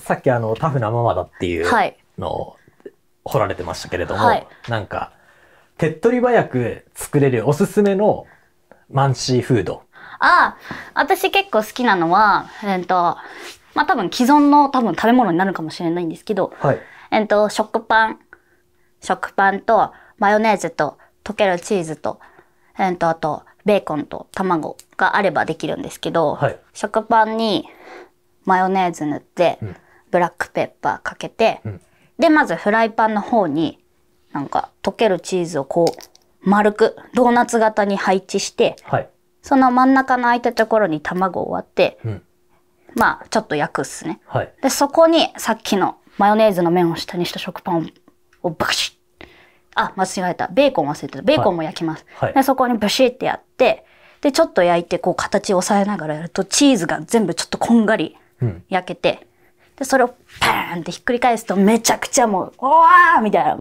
さっきあの、タフなママだっていうのを掘られてましたけれども、はい、なんか、手っ取り早く作れるおすすめのマンシーフード。ああ、私結構好きなのは、えっ、と、まあ多分既存の多分食べ物になるかもしれないんですけど、はい、えっ、と、食パン、食パンとマヨネーズと溶けるチーズと、えっ、と、あと、ベーコンと卵があればできるんですけど、はい、食パンにマヨネーズ塗って、うんブラックペッパーかけて、うん、でまずフライパンの方になんか溶けるチーズをこう丸くドーナツ型に配置して、はい、その真ん中の空いたところに卵を割って、うん、まあちょっと焼くっすね、はい、でそこにさっきのマヨネーズの麺を下にした食パンをバシッあ間違えたベーコン忘れてたベーコンも焼きます、はい、でそこにブシッてやってでちょっと焼いてこう形を押さえながらやるとチーズが全部ちょっとこんがり焼けて、うんで、それをパーンってひっくり返すとめちゃくちゃもう、おわーみたいな、